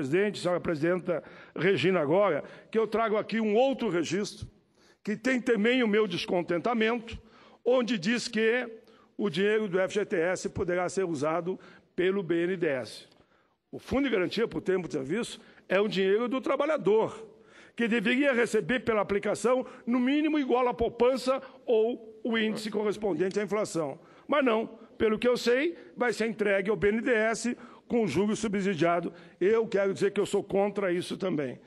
presidente, senhora presidenta Regina agora, que eu trago aqui um outro registro, que tem também o meu descontentamento, onde diz que o dinheiro do FGTS poderá ser usado pelo BNDES. O Fundo de Garantia por Tempo de Serviço é o dinheiro do trabalhador, que deveria receber pela aplicação no mínimo igual à poupança ou o índice correspondente à inflação. Mas não, pelo que eu sei, vai ser entregue ao BNDES com julgo subsidiado. Eu quero dizer que eu sou contra isso também.